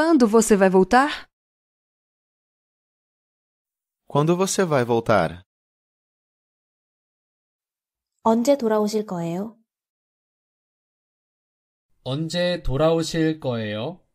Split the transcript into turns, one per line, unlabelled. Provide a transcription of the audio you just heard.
Quando você vai voltar?
Quando você vai voltar?
언제 돌아오실 거예요?
언제 돌아오실 거예요?